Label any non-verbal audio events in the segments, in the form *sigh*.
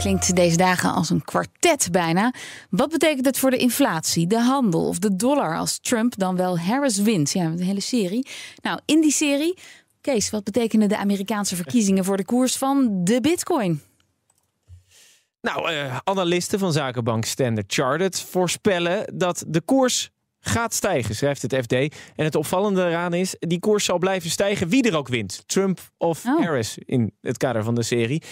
klinkt deze dagen als een kwartet bijna. Wat betekent het voor de inflatie, de handel of de dollar als Trump dan wel Harris wint? Ja, de hele serie. Nou, in die serie, Kees, wat betekenen de Amerikaanse verkiezingen voor de koers van de Bitcoin? Nou, uh, analisten van zakenbank Standard Chartered voorspellen dat de koers gaat stijgen, schrijft het FD. En het opvallende eraan is, die koers zal blijven stijgen wie er ook wint. Trump of oh. Harris in het kader van de serie.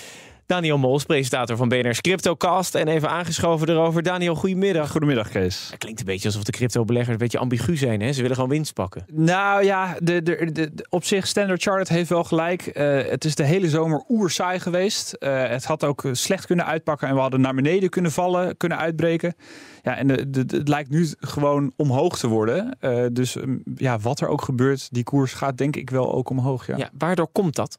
Daniel Mols, presentator van BNR's CryptoCast. En even aangeschoven erover. Daniel, goedemiddag. Goedemiddag, Kees. Het klinkt een beetje alsof de crypto-beleggers een beetje ambigu zijn. Hè? Ze willen gewoon winst pakken. Nou ja, de, de, de, op zich Standard Chartered heeft wel gelijk. Eh, het is de hele zomer oerzaai geweest. Eh, het had ook eh, slecht kunnen uitpakken. En we hadden naar beneden kunnen vallen, kunnen uitbreken. Ja, en de, het lijkt nu gewoon omhoog te worden. dus mm, ja, wat er ook gebeurt, die koers gaat denk ik wel ook omhoog. ja, waardoor komt dat?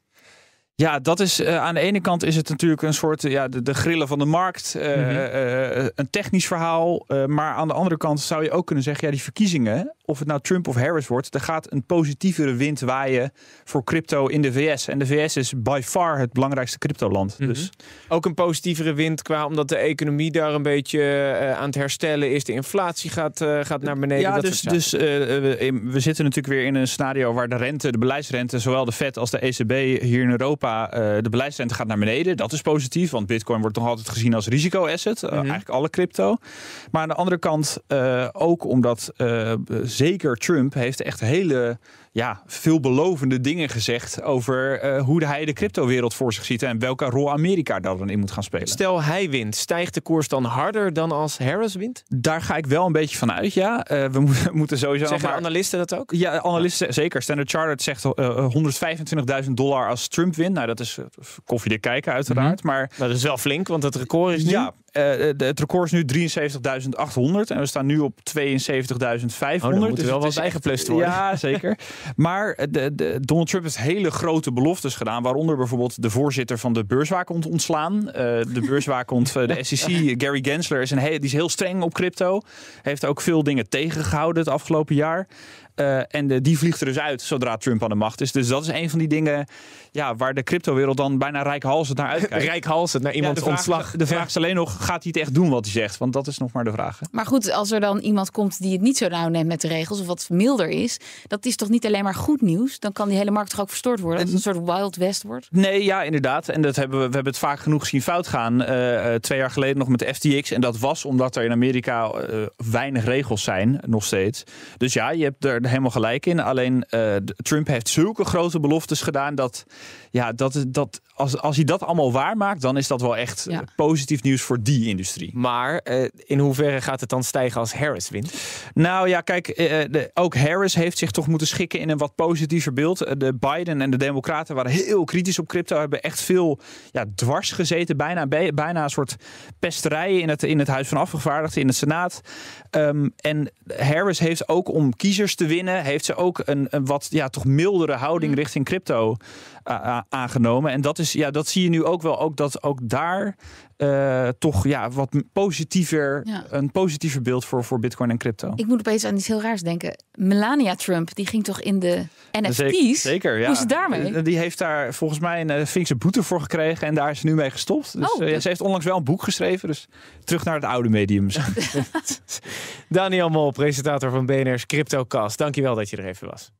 Ja, dat is eh, aan de ene kant is het natuurlijk een soort ja, de, de grillen van de markt, eh, mhm. eh, een technisch verhaal. maar aan de andere kant zou je ook kunnen zeggen, ja, die verkiezingen, of het nou Trump of Harris wordt, er gaat een positievere wind waaien voor crypto in de VS. En de VS is by far het belangrijkste cryptoland. Mhm. Dus ook een positievere wind qua omdat de economie daar een beetje aan het herstellen is. De inflatie gaat, gaat naar beneden. Ja, dus, dus we, we zitten natuurlijk weer in een scenario waar de rente, de beleidsrente, zowel de Fed als de ECB hier in Europa eh, de beleidsrente gaat naar beneden. Dat is positief, want bitcoin wordt nog altijd gezien als risico-asset. Eh, mhm. Eigenlijk alle crypto. Maar aan de andere kant eh, ook omdat zeker Trump heeft echt hele ja, veelbelovende dingen gezegd over uh, hoe hij de cryptowereld voor zich ziet en welke rol Amerika daar dan in moet gaan spelen. Stel hij wint, stijgt de koers dan harder dan als Harris wint? Daar ga ik wel een beetje van uit, ja. Uh, *laughs* we moeten sowieso. Zeggen analisten dat ook? Ja, analisten zeker. Standard Chartered zegt 125.000 dollar als Trump wint. Nou, dat is eh, koffie de kijken uiteraard. Mhm. Maar dat is wel flink, want het record is nu... Ja, eh, het record is nu 73.800 en we staan nu op 72.500. Oh, moet dus wel wat bijgeplust worden. Ja, *laughs* zeker. maar eh, de, Donald Trump heeft hele grote beloftes gedaan, waaronder bijvoorbeeld de voorzitter van de beurswaakhond ontslaan. Uh, de beurswaakhond, de SEC, *laughs* Gary Gensler, is, een heel, die is heel streng op crypto. Heeft ook veel dingen tegengehouden het afgelopen jaar. en die vliegt er dus uit zodra Trump aan de macht is. Dus dat is een van die dingen ja, waar de cryptowereld dan bijna rijkhalsend naar uitkijkt. *laughs* rijkhalsend naar iemands ja, de ontslag. De vraag is alleen nog, gaat hij het echt doen wat hij zegt? Want dat is nog maar de vraag. Maar goed, als er dan iemand komt die het niet zo nauw neemt met de regels of wat milder is, dat is toch niet alleen maar goed nieuws? Dan kan die hele markt toch ook verstoord worden? Dat het een soort Wild West wordt? Nee, ja, inderdaad. En dat hebben we, we hebben het vaak genoeg zien fout gaan. Eh, eh, twee jaar geleden nog met de FTX. En dat was omdat er in Amerika eh, weinig regels zijn, nog steeds. Dus ja, je hebt er helemaal gelijk in. Alleen Trump heeft zulke grote beloftes gedaan dat, ja, dat, dat als, als hij dat allemaal waarmaakt, dan is dat wel echt positief nieuws voor die die industrie. Maar eh, in hoeverre gaat het dan stijgen als Harris wint? Nou ja, kijk, eh, eh, ook Harris heeft zich toch moeten schikken in een wat positiever beeld. De Biden en de Democraten waren heel kritisch op crypto, hebben echt veel ja, dwars gezeten, bijna, bijna een soort pesterijen in het, in het Huis van Afgevaardigden, in het Senaat. Ehm, en Harris heeft ook om kiezers te winnen, heeft ze ook een, een wat ja, toch mildere houding mm. richting crypto aangenomen. En dat, is, ja, dat zie je nu ook wel, ook dat ook daar toch ja, wat positiever, een positiever beeld voor, voor Bitcoin en crypto. Ik moet opeens aan iets heel raars denken. Melania Trump, die ging toch in de NFT's? Zeker, ja. Hoe is het daarmee? Eh, die heeft daar volgens mij een eh, fikse boete voor gekregen en daar is ze nu mee gestopt. Dus oh, eh, ze heeft onlangs wel een boek geschreven, dus terug naar het oude medium. *laughs* *laughs* Daniel Mol, presentator van BNR's CryptoCast. Dankjewel dat je er even was.